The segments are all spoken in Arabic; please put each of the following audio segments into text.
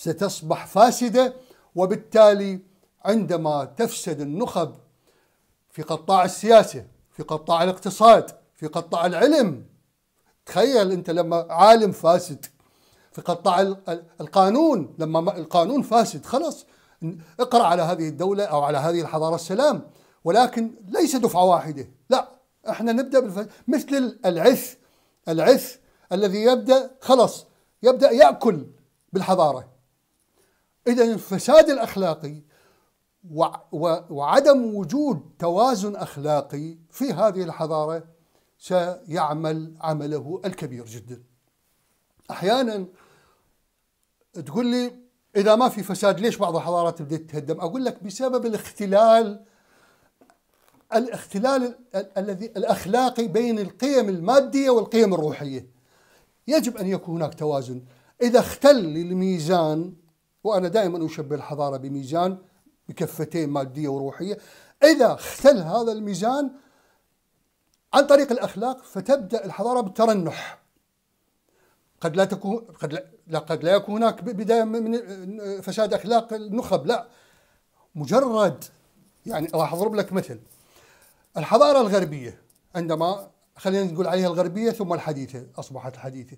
ستصبح فاسدة وبالتالي عندما تفسد النخب في قطاع السياسة في قطاع الاقتصاد في قطاع العلم تخيل أنت لما عالم فاسد في قطاع القانون لما القانون فاسد خلص اقرأ على هذه الدولة أو على هذه الحضارة السلام ولكن ليس دفعة واحدة لا احنا نبدأ بالف... مثل العث العث الذي يبدأ خلص يبدأ يأكل بالحضارة إذا الفساد الأخلاقي وعدم وجود توازن أخلاقي في هذه الحضارة سيعمل عمله الكبير جدا أحيانا تقول لي إذا ما في فساد ليش بعض الحضارات بدأت تهدم أقول لك بسبب الاختلال الاختلال الذي الاخلاقي بين القيم الماديه والقيم الروحيه. يجب ان يكون هناك توازن، اذا اختل الميزان وأنا دائما أشبه الحضارة بميزان بكفتين مادية وروحية إذا اختل هذا الميزان عن طريق الأخلاق فتبدأ الحضارة بالترنح قد لا تكون قد لا, قد لا يكون هناك بداية من فساد أخلاق النخب لا مجرد يعني راح أضرب لك مثل الحضارة الغربية عندما خلينا نقول عليها الغربية ثم الحديثة أصبحت الحديثة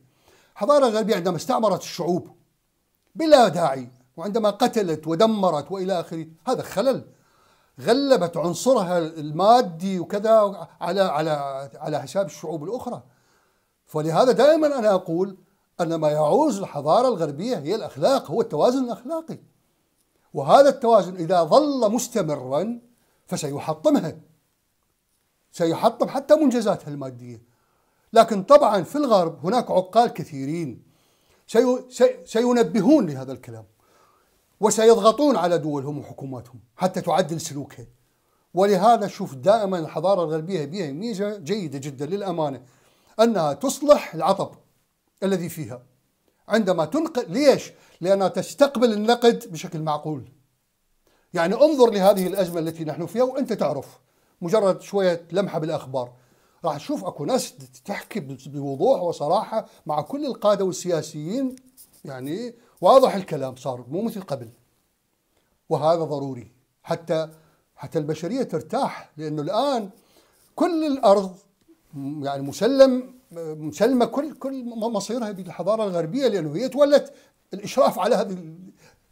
الحضارة الغربية عندما استعمرت الشعوب بلا داعي وعندما قتلت ودمرت والى اخره هذا خلل غلبت عنصرها المادي وكذا على على على حساب الشعوب الاخرى فلهذا دائما انا اقول ان ما يعوز الحضاره الغربيه هي الاخلاق هو التوازن الاخلاقي وهذا التوازن اذا ظل مستمرا فسيحطمها سيحطم حتى منجزاتها الماديه لكن طبعا في الغرب هناك عقال كثيرين سينبهون لهذا الكلام وسيضغطون على دولهم وحكوماتهم حتى تعدل سلوكها ولهذا شوف دائما الحضاره الغربيه بها ميزه جيده جدا للامانه انها تصلح العطب الذي فيها عندما تنقد ليش؟ لانها تستقبل النقد بشكل معقول. يعني انظر لهذه الازمه التي نحن فيها وانت تعرف مجرد شويه لمحه بالاخبار راح تشوف اكو ناس تحكي بوضوح وصراحه مع كل القاده والسياسيين يعني واضح الكلام صار مو مثل قبل. وهذا ضروري حتى حتى البشريه ترتاح لانه الان كل الارض يعني مسلم مسلمه كل كل مصيرها بالحضاره الغربيه لانه هي تولت الاشراف على هذه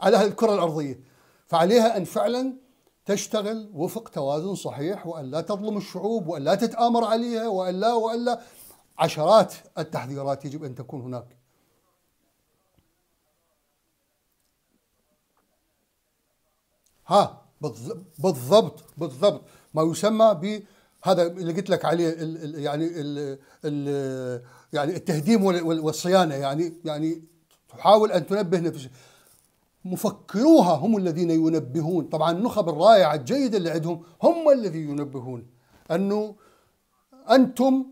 على هذه الكره الارضيه فعليها ان فعلا تشتغل وفق توازن صحيح وان لا تظلم الشعوب وان لا تتامر عليها وان لا وان لا عشرات التحذيرات يجب ان تكون هناك ها بالضبط بالضبط ما يسمى ب هذا اللي قلت لك عليه الـ الـ يعني الـ الـ يعني التهديم والصيانه يعني يعني تحاول ان تنبه نفسك مفكروها هم الذين ينبهون طبعا النخب الرائعه الجيده اللي عندهم هم الذي ينبهون انه انتم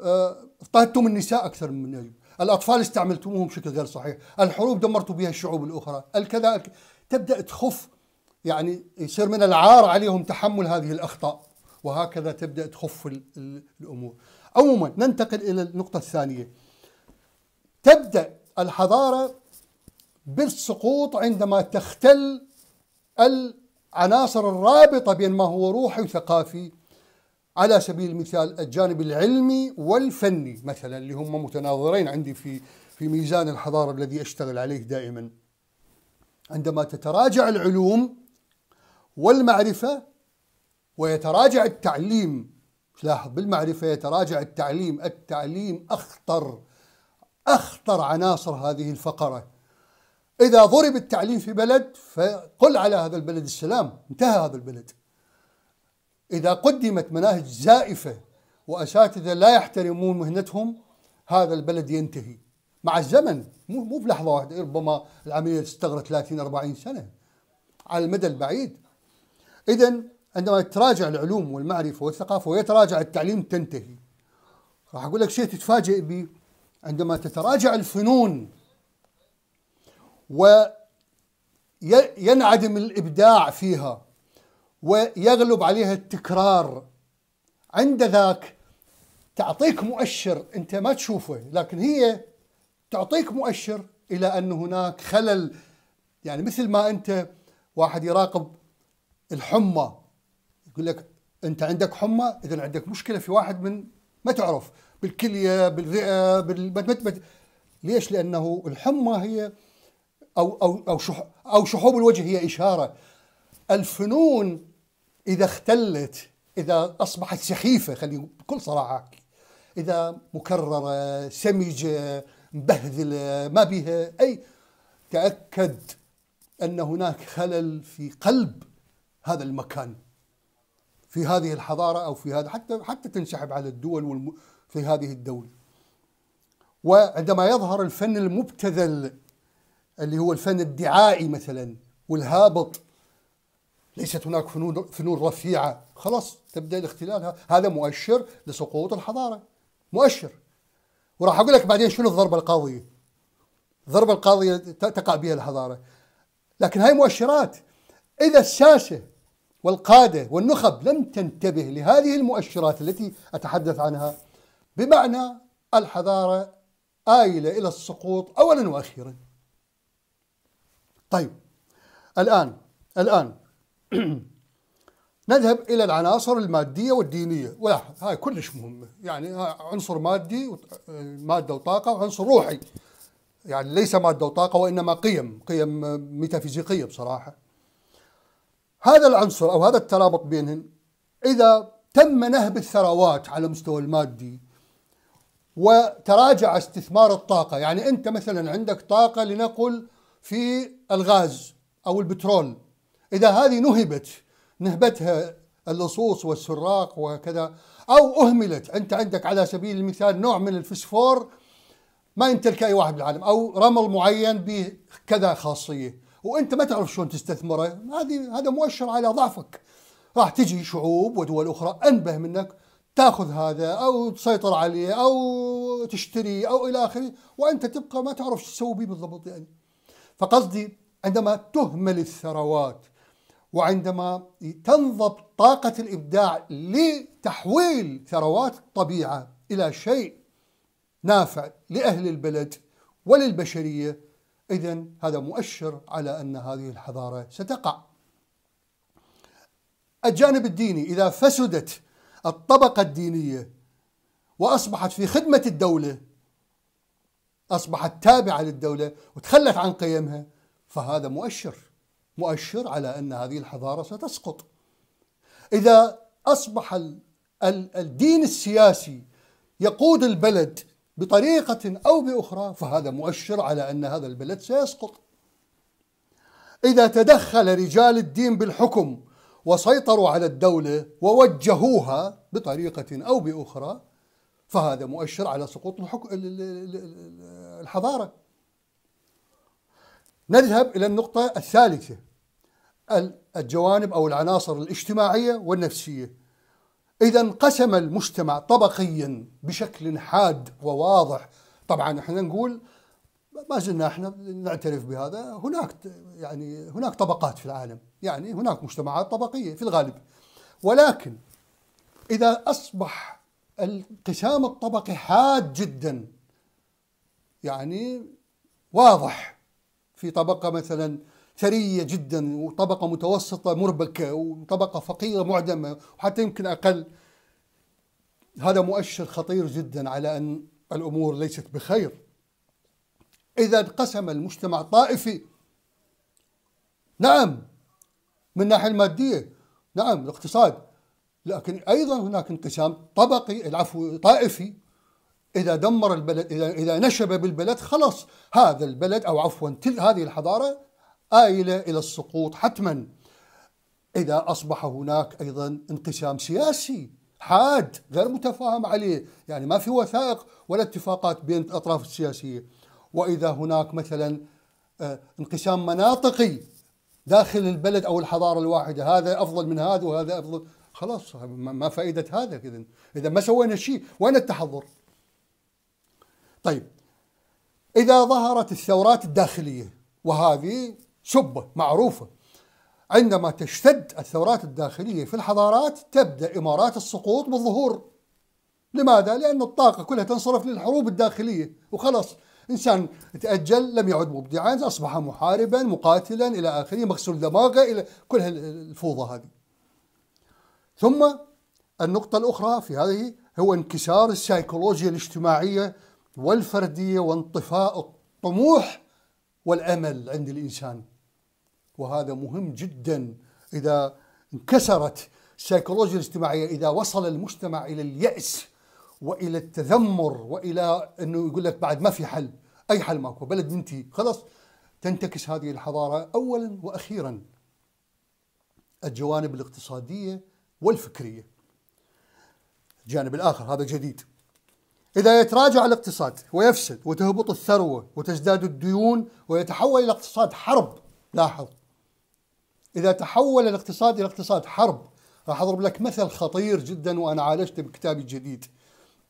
آه، اضطهدتم النساء اكثر من يجب الاطفال استعملتموهم بشكل غير صحيح الحروب دمرتوا بها الشعوب الاخرى الكذا تبدا تخف يعني يصير من العار عليهم تحمل هذه الأخطاء وهكذا تبدأ تخف الأمور عموما ننتقل إلى النقطة الثانية تبدأ الحضارة بالسقوط عندما تختل العناصر الرابطة بين ما هو روحي وثقافي على سبيل المثال الجانب العلمي والفني مثلا اللي هم متناظرين عندي في في ميزان الحضارة الذي أشتغل عليه دائما عندما تتراجع العلوم والمعرفة ويتراجع التعليم لاحظ بالمعرفة يتراجع التعليم التعليم أخطر أخطر عناصر هذه الفقرة إذا ضرب التعليم في بلد فقل على هذا البلد السلام انتهى هذا البلد إذا قدمت مناهج زائفة وأساتذة لا يحترمون مهنتهم هذا البلد ينتهي مع الزمن مو مو بلحظة واحدة ربما العملية تستغرق 30 40 سنة على المدى البعيد إذا عندما تتراجع العلوم والمعرفة والثقافة ويتراجع التعليم تنتهي راح أقول لك شيء تتفاجئ به عندما تتراجع الفنون وينعدم الإبداع فيها ويغلب عليها التكرار عند ذاك تعطيك مؤشر أنت ما تشوفه لكن هي تعطيك مؤشر إلى أن هناك خلل يعني مثل ما أنت واحد يراقب الحمى يقول لك انت عندك حمى اذا عندك مشكله في واحد من ما تعرف بالكليه بالرئه بالمت ليش لانه الحمى هي او او او او شحوب الوجه هي اشاره الفنون اذا اختلت اذا اصبحت سخيفه خلي بكل صراحه اذا مكرره سمجه مبهذله ما بها اي تاكد ان هناك خلل في قلب هذا المكان في هذه الحضاره او في هذا حتى حتى تنسحب على الدول والم... في هذه الدوله. وعندما يظهر الفن المبتذل اللي هو الفن الدعائي مثلا والهابط ليست هناك فنون فنون رفيعه خلاص تبدا الاختلال هذا مؤشر لسقوط الحضاره مؤشر وراح اقول لك بعدين شنو الضربه القاضيه الضربه القاضيه تقع بها الحضاره لكن هاي مؤشرات اذا الساسه والقادة والنخب لم تنتبه لهذه المؤشرات التي أتحدث عنها بمعنى الحضارة آيلة إلى السقوط أولا وأخيرا طيب الآن الآن نذهب إلى العناصر المادية والدينية ولاحظ هاي كلش مهمة يعني عنصر مادي مادة وطاقة وعنصر روحي يعني ليس مادة وطاقة وإنما قيم قيم ميتافيزيقية بصراحة هذا العنصر أو هذا الترابط بينهن إذا تم نهب الثروات على المستوى المادي وتراجع استثمار الطاقة يعني أنت مثلا عندك طاقة لنقل في الغاز أو البترول إذا هذه نهبت نهبتها اللصوص والسراق وكذا أو أهملت أنت عندك على سبيل المثال نوع من الفسفور ما يمتلك أي واحد بالعالم أو رمل معين به كذا خاصية وانت ما تعرف شلون تستثمره هذه هذا مؤشر على ضعفك راح تجي شعوب ودول اخرى انبه منك تاخذ هذا او تسيطر عليه او تشتري او الى اخره وانت تبقى ما تعرف شو تسوي به بالضبط يعني فقصدي عندما تهمل الثروات وعندما تنضب طاقة الإبداع لتحويل ثروات الطبيعة إلى شيء نافع لأهل البلد وللبشرية إذا هذا مؤشر على أن هذه الحضارة ستقع الجانب الديني إذا فسدت الطبقة الدينية وأصبحت في خدمة الدولة أصبحت تابعة للدولة وتخلت عن قيمها فهذا مؤشر مؤشر على أن هذه الحضارة ستسقط إذا أصبح الدين السياسي يقود البلد بطريقة أو بأخرى فهذا مؤشر على أن هذا البلد سيسقط إذا تدخل رجال الدين بالحكم وسيطروا على الدولة ووجهوها بطريقة أو بأخرى فهذا مؤشر على سقوط الحضارة نذهب إلى النقطة الثالثة الجوانب أو العناصر الاجتماعية والنفسية إذا انقسم المجتمع طبقيا بشكل حاد وواضح طبعا احنا نقول ما زلنا احنا نعترف بهذا هناك يعني هناك طبقات في العالم يعني هناك مجتمعات طبقيه في الغالب ولكن اذا اصبح الانقسام الطبقي حاد جدا يعني واضح في طبقه مثلا ثريه جدا وطبقه متوسطه مربكه وطبقه فقيره معدمه وحتى يمكن اقل هذا مؤشر خطير جدا على ان الامور ليست بخير اذا انقسم المجتمع طائفي نعم من الناحيه الماديه نعم الاقتصاد لكن ايضا هناك انقسام طبقي العفو طائفي اذا دمر البلد اذا اذا نشب بالبلد خلص هذا البلد او عفوا تل هذه الحضاره آيلة إلى السقوط حتما إذا أصبح هناك أيضا انقسام سياسي حاد غير متفاهم عليه يعني ما في وثائق ولا اتفاقات بين الأطراف السياسية وإذا هناك مثلا آه، انقسام مناطقي داخل البلد أو الحضارة الواحدة هذا أفضل من هذا وهذا أفضل خلاص ما فائدة هذا إذا إذا ما سوينا شيء وين التحضر طيب إذا ظهرت الثورات الداخلية وهذه سبة معروفة عندما تشتد الثورات الداخلية في الحضارات تبدأ إمارات السقوط بالظهور لماذا؟ لأن الطاقة كلها تنصرف للحروب الداخلية وخلاص إنسان تأجل لم يعد مبدعا أصبح محاربا مقاتلا إلى آخره مغسول دماغه إلى كل الفوضى هذه ثم النقطة الأخرى في هذه هو انكسار السيكولوجيا الاجتماعية والفردية وانطفاء الطموح والأمل عند الإنسان وهذا مهم جدا إذا انكسرت السيكولوجيا الاجتماعية إذا وصل المجتمع إلى اليأس وإلى التذمر وإلى أنه يقول لك بعد ما في حل أي حل ماكو بلد ننتهي خلاص تنتكس هذه الحضارة أولا وأخيرا الجوانب الاقتصادية والفكرية الجانب الآخر هذا جديد إذا يتراجع الاقتصاد ويفسد وتهبط الثروة وتزداد الديون ويتحول إلى اقتصاد حرب لاحظ إذا تحول الاقتصاد إلى اقتصاد حرب راح أضرب لك مثل خطير جدا وأنا عالجته بكتابي الجديد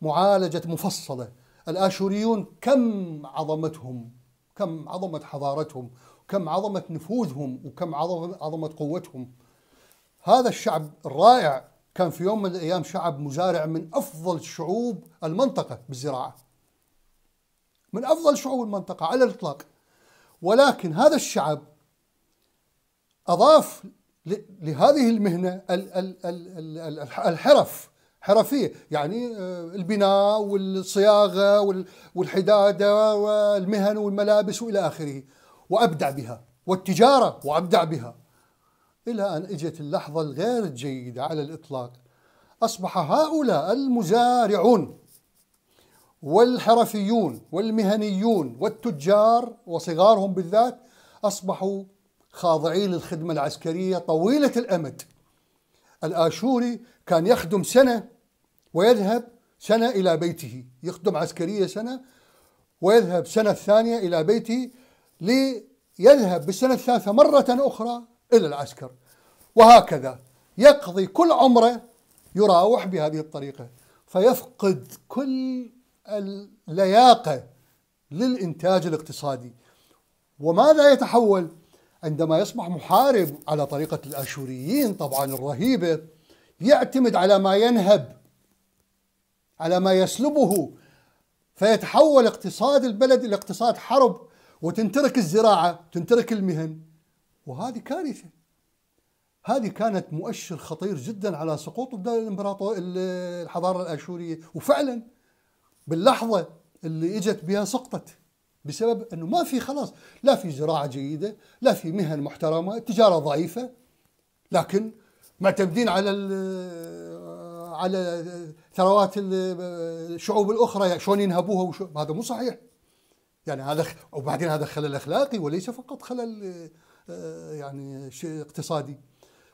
معالجة مفصلة الآشوريون كم عظمتهم كم عظمة حضارتهم كم عظمة نفوذهم وكم عظمة قوتهم هذا الشعب الرائع كان في يوم من الأيام شعب مزارع من أفضل شعوب المنطقة بالزراعة من أفضل شعوب المنطقة على الإطلاق ولكن هذا الشعب أضاف لهذه المهنة الحرف حرفية يعني آه، البناء والصياغة والحدادة والمهن والملابس وإلى آخره وأبدع بها والتجارة وأبدع بها إلى أن إجت اللحظة الغير جيدة على الإطلاق أصبح هؤلاء المزارعون والحرفيون والمهنيون والتجار وصغارهم بالذات أصبحوا خاضعين للخدمة العسكرية طويلة الأمد الآشوري كان يخدم سنة ويذهب سنة إلى بيته يخدم عسكرية سنة ويذهب سنة الثانية إلى بيته ليذهب بالسنة الثالثة مرة أخرى إلى العسكر وهكذا يقضي كل عمره يراوح بهذه الطريقة فيفقد كل اللياقة للإنتاج الاقتصادي وماذا يتحول عندما يصبح محارب على طريقة الآشوريين طبعا الرهيبة يعتمد على ما ينهب على ما يسلبه فيتحول اقتصاد البلد إلى اقتصاد حرب وتنترك الزراعة تنترك المهن وهذه كارثة هذه كانت مؤشر خطير جدا على سقوط الدولة الامبراطور الحضارة الآشورية وفعلا باللحظة اللي اجت بها سقطت بسبب انه ما في خلاص لا في زراعه جيده، لا في مهن محترمه، التجاره ضعيفه لكن معتمدين على على ثروات الشعوب الاخرى شلون ينهبوها وشو هذا مو صحيح. يعني هذا وبعدين هذا خلل اخلاقي وليس فقط خلل يعني شيء اقتصادي.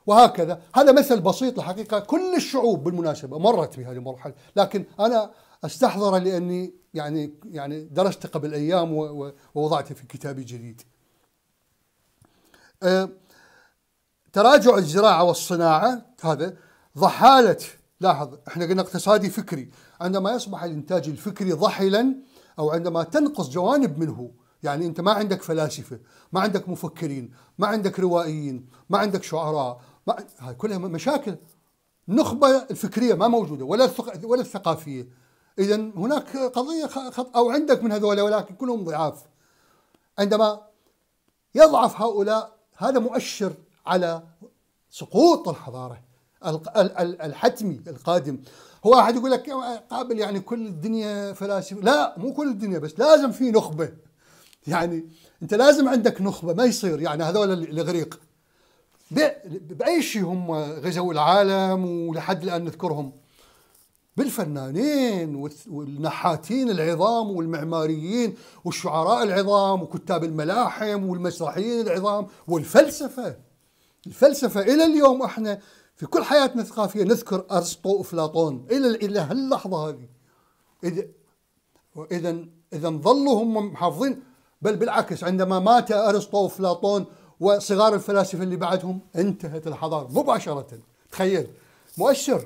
وهكذا هذا مثل بسيط الحقيقه كل الشعوب بالمناسبه مرت بهذه المرحله لكن انا استحضر لاني يعني يعني درسته قبل ايام ووضعته في كتابي جديد. أه، تراجع الزراعه والصناعه هذا ضحاله لاحظ احنا قلنا اقتصادي فكري عندما يصبح الانتاج الفكري ضحلا او عندما تنقص جوانب منه يعني انت ما عندك فلاسفه ما عندك مفكرين ما عندك روائيين ما عندك شعراء ما... هاي كلها مشاكل النخبه الفكريه ما موجوده ولا ولا الثقافيه إذا هناك قضية خط أو عندك من هذول ولكن كلهم ضعاف عندما يضعف هؤلاء هذا مؤشر على سقوط الحضارة الحتمي القادم هو أحد يقول لك قابل يعني كل الدنيا فلاسفة لا مو كل الدنيا بس لازم في نخبة يعني أنت لازم عندك نخبة ما يصير يعني هذول الإغريق بأي شيء هم غزوا العالم ولحد الآن نذكرهم بالفنانين والنحاتين العظام والمعماريين والشعراء العظام وكتاب الملاحم والمسرحيين العظام والفلسفة الفلسفة إلى اليوم احنا في كل حياتنا الثقافية نذكر أرسطو وأفلاطون إلى إلى هاللحظة هذه إذا إذا إذا ظلوا هم محافظين بل بالعكس عندما مات أرسطو وأفلاطون وصغار الفلاسفة اللي بعدهم انتهت الحضارة مباشرة تخيل مؤشر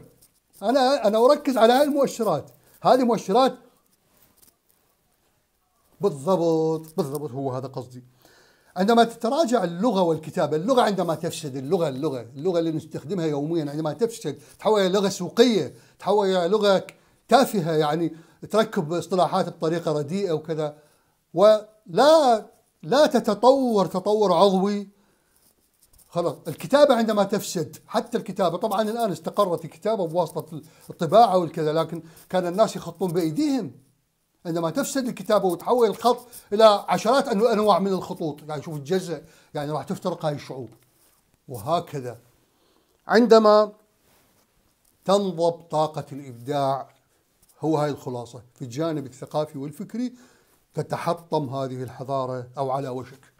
انا انا اركز على هاي المؤشرات هذه مؤشرات بالضبط بالضبط هو هذا قصدي عندما تتراجع اللغه والكتابه اللغه عندما تفسد اللغه اللغه اللغه اللي نستخدمها يوميا عندما تفسد تحول الى لغه سوقيه تحول الى لغه تافهه يعني تركب اصطلاحات بطريقه رديئه وكذا ولا لا تتطور تطور عضوي خلاص الكتابة عندما تفسد حتى الكتابة طبعا الآن استقرت الكتابة بواسطة الطباعة والكذا لكن كان الناس يخطون بأيديهم عندما تفسد الكتابة وتحول الخط إلى عشرات أنواع من الخطوط يعني شوف الجزء يعني راح تفترق هاي الشعوب وهكذا عندما تنضب طاقة الإبداع هو هاي الخلاصة في الجانب الثقافي والفكري تتحطم هذه الحضارة أو على وشك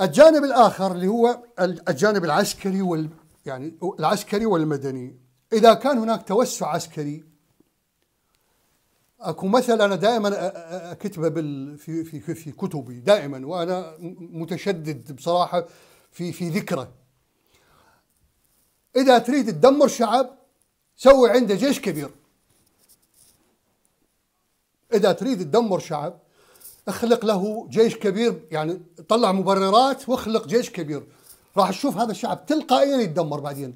الجانب الآخر اللي هو الجانب العسكري وال يعني العسكري والمدني إذا كان هناك توسع عسكري اكو مثل انا دائما اكتبه بال في في في كتبي دائما وانا متشدد بصراحه في في ذكره اذا تريد تدمر شعب سوي عنده جيش كبير اذا تريد تدمر شعب اخلق له جيش كبير يعني طلع مبررات واخلق جيش كبير راح تشوف هذا الشعب تلقائيا يتدمر بعدين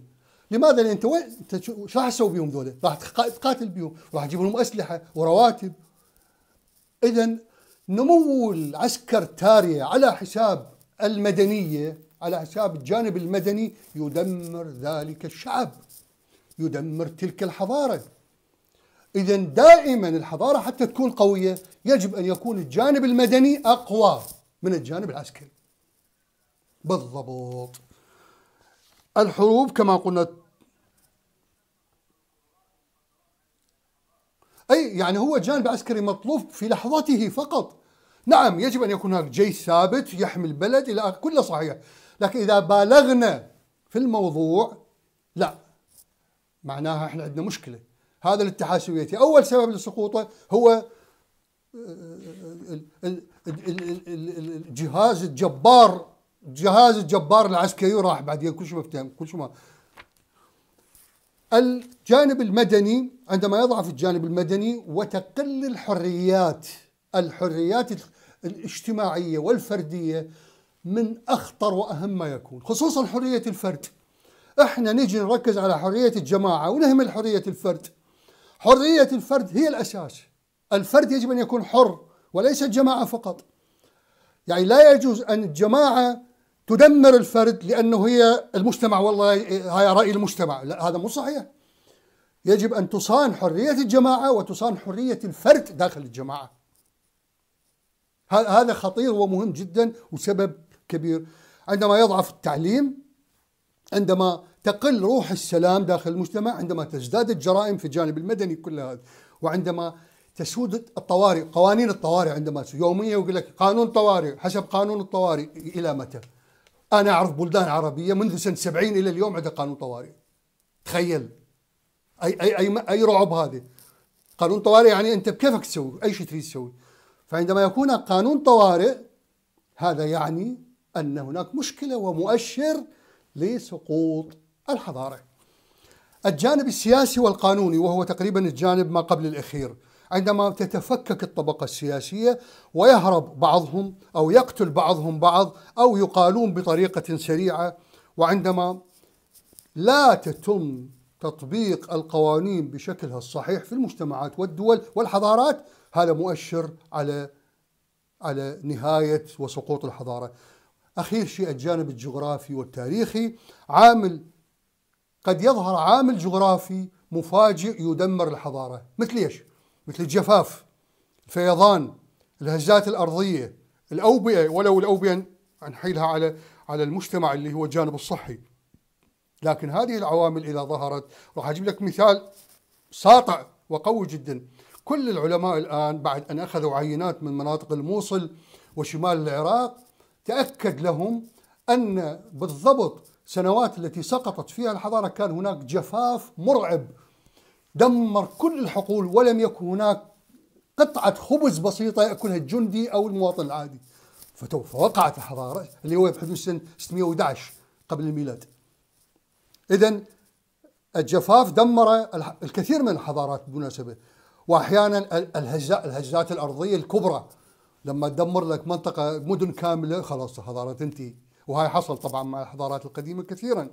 لماذا؟ لان انت وين انت شو راح تسوي بيهم دولة راح تقاتل بيهم، راح تجيب لهم اسلحه ورواتب. اذا نمو العسكر تارية على حساب المدنيه على حساب الجانب المدني يدمر ذلك الشعب. يدمر تلك الحضاره. إذا دائما الحضارة حتى تكون قوية يجب أن يكون الجانب المدني أقوى من الجانب العسكري بالضبط الحروب كما قلنا أي يعني هو جانب عسكري مطلوب في لحظته فقط نعم يجب أن يكون هناك جيش ثابت يحمي البلد إلى كله صحيح لكن إذا بالغنا في الموضوع لا معناها احنا عندنا مشكله هذا الاتحاد السوفيتي أول سبب لسقوطه هو الجهاز الجبار جهاز الجبار العسكري راح بعدين كل شيء مفتهم كل شيء ما الجانب المدني عندما يضعف الجانب المدني وتقل الحريات الحريات الاجتماعيه والفرديه من اخطر واهم ما يكون خصوصا حريه الفرد احنا نجي نركز على حريه الجماعه ونهمل حريه الفرد حرية الفرد هي الأساس الفرد يجب أن يكون حر وليس الجماعة فقط يعني لا يجوز أن الجماعة تدمر الفرد لأنه هي المجتمع والله هذا رأي المجتمع لا هذا مو صحيح يجب أن تصان حرية الجماعة وتصان حرية الفرد داخل الجماعة هذا خطير ومهم جدا وسبب كبير عندما يضعف التعليم عندما تقل روح السلام داخل المجتمع عندما تزداد الجرائم في الجانب المدني كل هذا وعندما تسود الطوارئ قوانين الطوارئ عندما يوميا يقول لك قانون طوارئ حسب قانون الطوارئ الى متى؟ انا اعرف بلدان عربيه منذ سنه 70 الى اليوم عندها قانون طوارئ تخيل اي اي اي اي رعب هذه قانون طوارئ يعني انت بكيفك تسوي اي شيء تريد تسوي فعندما يكون قانون طوارئ هذا يعني ان هناك مشكله ومؤشر لسقوط الحضارة الجانب السياسي والقانوني وهو تقريبا الجانب ما قبل الأخير عندما تتفكك الطبقة السياسية ويهرب بعضهم أو يقتل بعضهم بعض أو يقالون بطريقة سريعة وعندما لا تتم تطبيق القوانين بشكلها الصحيح في المجتمعات والدول والحضارات هذا مؤشر على على نهاية وسقوط الحضارة أخير شيء الجانب الجغرافي والتاريخي عامل قد يظهر عامل جغرافي مفاجئ يدمر الحضارة مثل إيش؟ مثل الجفاف الفيضان الهزات الأرضية الأوبئة ولو الأوبئة نحيلها على على المجتمع اللي هو الجانب الصحي لكن هذه العوامل إذا ظهرت راح أجيب لك مثال ساطع وقوي جدا كل العلماء الآن بعد أن أخذوا عينات من مناطق الموصل وشمال العراق تأكد لهم أن بالضبط سنوات التي سقطت فيها الحضارة كان هناك جفاف مرعب دمر كل الحقول ولم يكن هناك قطعة خبز بسيطة يأكلها الجندي أو المواطن العادي فوقعت الحضارة اللي هو بحدود سنة 611 قبل الميلاد إذا الجفاف دمر الكثير من الحضارات بالمناسبة وأحيانا الهزات الأرضية الكبرى لما تدمر لك منطقة مدن كاملة خلاص الحضارة تنتهي وهاي حصل طبعا مع الحضارات القديمة كثيرا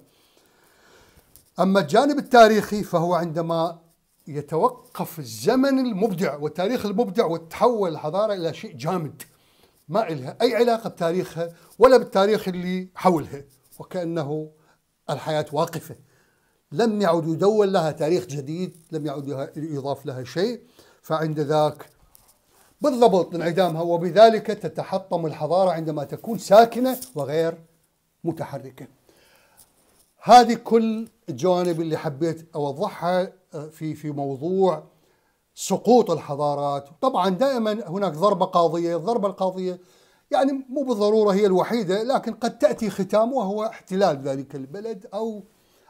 أما الجانب التاريخي فهو عندما يتوقف الزمن المبدع والتاريخ المبدع وتتحول الحضارة إلى شيء جامد ما إلها أي علاقة بتاريخها ولا بالتاريخ اللي حولها وكأنه الحياة واقفة لم يعد يدون لها تاريخ جديد لم يعد يضاف لها شيء فعند ذاك بالضبط انعدامها وبذلك تتحطم الحضارة عندما تكون ساكنة وغير متحركة هذه كل الجوانب اللي حبيت أوضحها آه، في في موضوع سقوط الحضارات طبعا دائما هناك ضربة قاضية الضربة القاضية يعني مو بالضرورة هي الوحيدة لكن قد تأتي ختام وهو احتلال ذلك البلد أو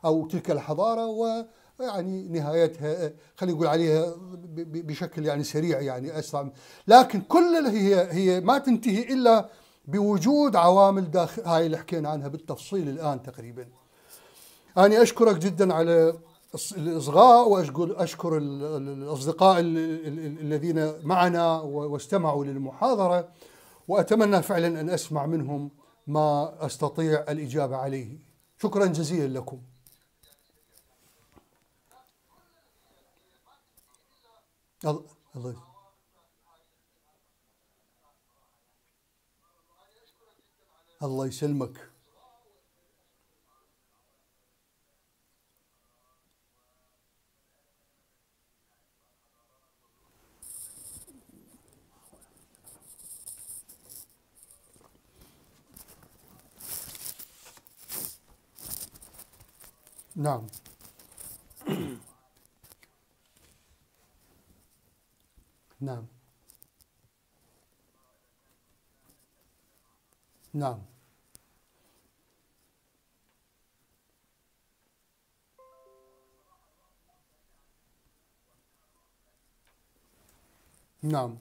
أو تلك الحضارة و يعني نهايتها خلينا نقول عليها بشكل يعني سريع يعني اسرع لكن كل هي هي ما تنتهي الا بوجود عوامل داخل هاي اللي حكينا عنها بالتفصيل الان تقريبا. انا اشكرك جدا على الاصغاء واشكر اشكر الاصدقاء الذين معنا واستمعوا للمحاضره واتمنى فعلا ان اسمع منهم ما استطيع الاجابه عليه. شكرا جزيلا لكم. الله الله الله يسلمك نعم نعم نعم نعم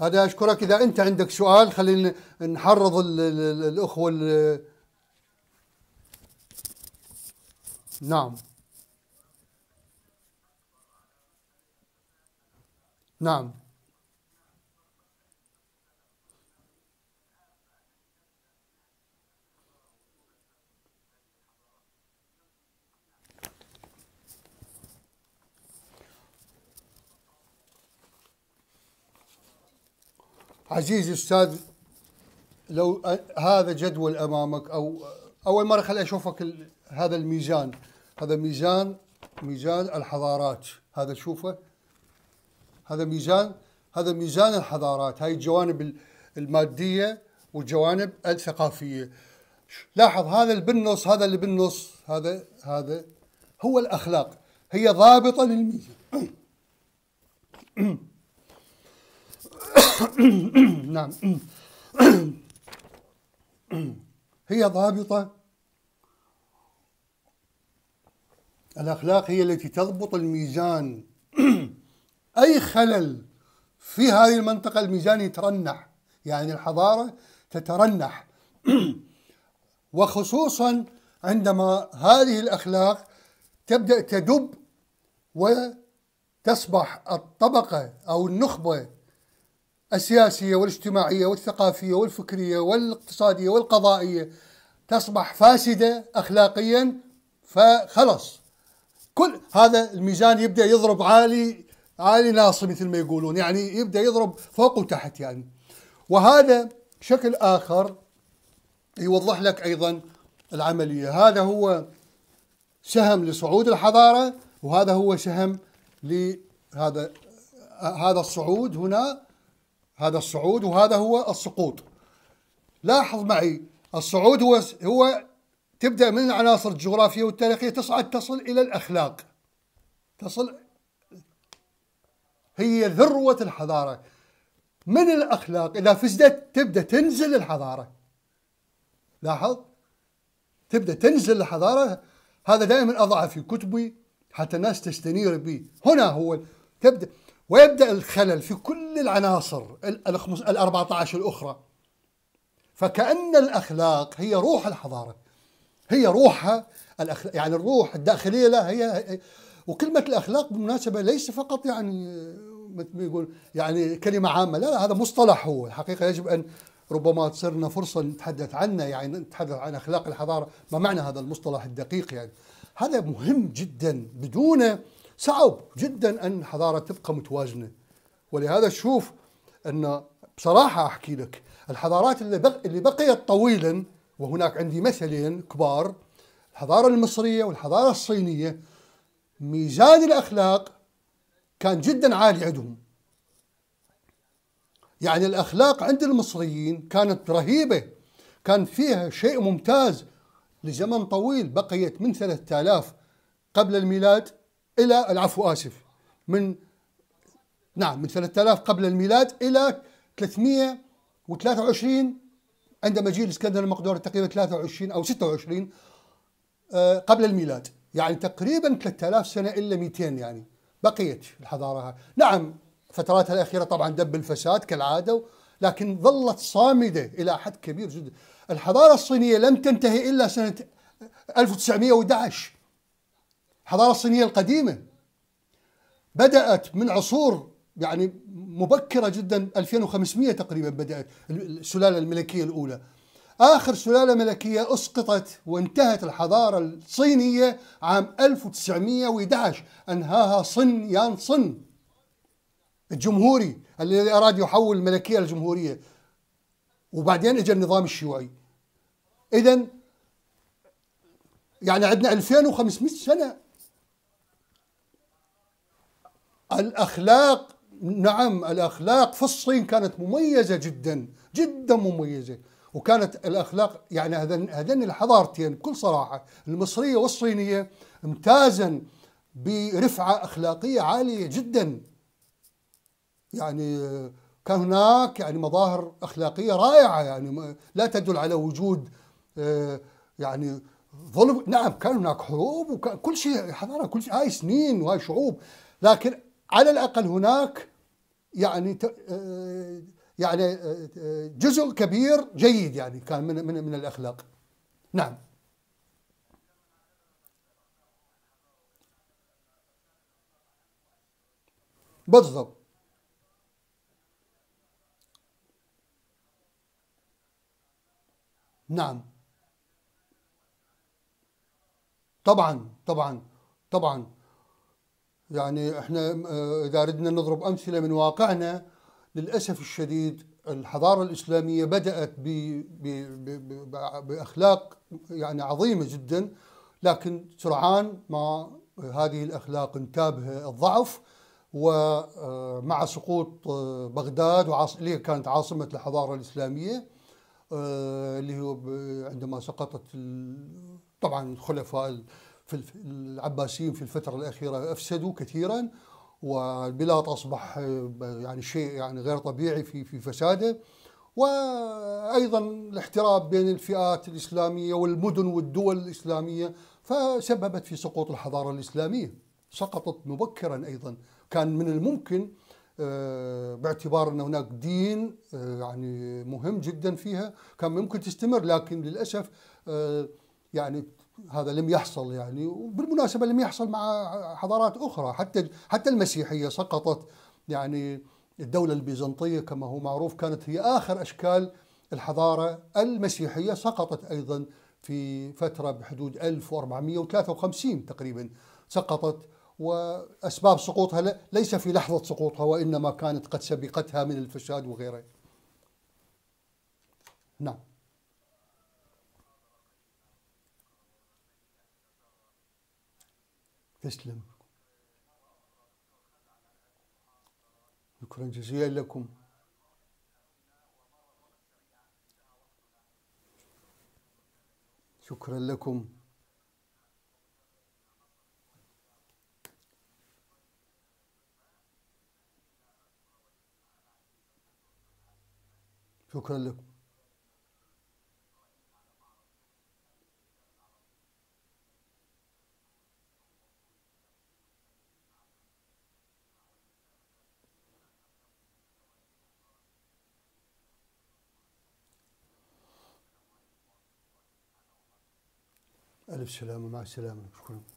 هذا أشكرك إذا أنت عندك سؤال خلينا نحرض الأخوة نعم نعم عزيزي استاذ لو هذا جدول امامك او اول مره خليني اشوفك هذا الميزان هذا ميزان ميزان الحضارات هذا شوفه هذا ميزان هذا ميزان الحضارات هاي الجوانب الماديه والجوانب الثقافيه لاحظ هذا اللي بالنص هذا اللي بالنص هذا هذا هو الاخلاق هي ضابطه للميزان نعم هي ضابطه الأخلاق هي التي تضبط الميزان أي خلل في هذه المنطقة الميزان يترنح يعني الحضارة تترنح وخصوصا عندما هذه الأخلاق تبدأ تدب وتصبح الطبقة أو النخبة السياسية والاجتماعية والثقافية والفكرية والاقتصادية والقضائية تصبح فاسدة أخلاقيا فخلص كل هذا الميزان يبدا يضرب عالي عالي ناصي مثل ما يقولون يعني يبدا يضرب فوق وتحت يعني وهذا شكل اخر يوضح لك ايضا العمليه هذا هو سهم لصعود الحضاره وهذا هو سهم لهذا هذا الصعود هنا هذا الصعود وهذا هو السقوط لاحظ معي الصعود هو هو تبدأ من العناصر الجغرافية والتاريخية تصعد تصل إلى الأخلاق تصل هي ذروة الحضارة من الأخلاق إذا فسدت تبدأ تنزل الحضارة لاحظ تبدأ تنزل الحضارة هذا دائما أضعه في كتبي حتى الناس تستنير بي هنا هو تبدأ ويبدأ الخلل في كل العناصر ال 14 الأخرى فكأن الأخلاق هي روح الحضارة هي روحها الأخلاق يعني الروح الداخلية لها هي وكلمة الأخلاق بالمناسبة ليس فقط يعني مثل ما يقول يعني كلمة عامة لا, لا هذا مصطلح هو الحقيقة يجب أن ربما تصيرنا فرصة نتحدث عنه يعني نتحدث عن أخلاق الحضارة ما معنى هذا المصطلح الدقيق يعني هذا مهم جدا بدونه صعب جدا أن الحضارة تبقى متوازنة ولهذا شوف أن بصراحة أحكي لك الحضارات اللي, اللي بقيت طويلا وهناك عندي مثلين كبار الحضارة المصرية والحضارة الصينية ميزان الأخلاق كان جدا عالي عندهم يعني الأخلاق عند المصريين كانت رهيبة كان فيها شيء ممتاز لزمن طويل بقيت من 3000 قبل الميلاد إلى العفو آسف من نعم من 3000 قبل الميلاد إلى 323 عند مجيء الاسكندر المقدوني تقريبا 23 او 26 آه، قبل الميلاد يعني تقريبا 3000 سنه الا 200 يعني بقيت الحضاره هاي نعم فتراتها الاخيره طبعا دب الفساد كالعاده لكن ظلت صامده الى حد كبير جدا الحضاره الصينيه لم تنتهي الا سنه 1911 الحضاره الصينيه القديمه بدات من عصور يعني مبكرة جدا 2500 تقريبا بدأت السلالة الملكية الأولى آخر سلالة ملكية أسقطت وانتهت الحضارة الصينية عام 1911 أنهاها صن يان صن الجمهوري الذي أراد يحول الملكية الجمهورية وبعدين إجا النظام الشيوعي إذا يعني عندنا 2500 سنة الأخلاق نعم الاخلاق في الصين كانت مميزه جدا جدا مميزه وكانت الاخلاق يعني هذين هذن الحضارتين بكل صراحه المصريه والصينيه امتازن برفعه اخلاقيه عاليه جدا يعني كان هناك يعني مظاهر اخلاقيه رائعه يعني لا تدل على وجود آه، يعني ظلم نعم كان هناك حروب وكان كل شيء حضاره كل شيء هاي سنين وهاي شعوب لكن على الاقل هناك يعني آه، يعني آه، آه، جزء كبير جيد يعني كان من من من الاخلاق نعم بالضبط نعم طبعا طبعا طبعا يعني احنا آه، اذا ردنا نضرب امثله من واقعنا للاسف الشديد الحضاره الاسلاميه بدات ب باخلاق يعني عظيمه جدا لكن سرعان ما هذه الاخلاق انتابها الضعف ومع آه، سقوط آه، بغداد اللي كانت عاصمه الحضاره الاسلاميه اللي هو عندما سقطت طبعا الخلفاء في العباسيين في الفترة الأخيرة أفسدوا كثيرا والبلاد أصبح يعني شيء يعني غير طبيعي في في فساده وأيضا الاحتراب بين الفئات الإسلامية والمدن والدول الإسلامية فسببت في سقوط الحضارة الإسلامية سقطت مبكرا أيضا كان من الممكن آه، باعتبار ان هناك دين آه، يعني مهم جدا فيها كان ممكن تستمر لكن للاسف آه، يعني هذا لم يحصل يعني وبالمناسبه لم يحصل مع حضارات اخرى حتى حتى المسيحيه سقطت يعني الدوله البيزنطيه كما هو معروف كانت هي اخر اشكال الحضاره المسيحيه سقطت ايضا في فتره بحدود 1453 تقريبا سقطت واسباب سقوطها ليس في لحظه سقوطها وانما كانت قد سبقتها من الفساد وغيره. نعم. تسلم شكرا جزيلا لكم شكرا لكم شكرا لكم ألف سلامة مع السلامة شكرا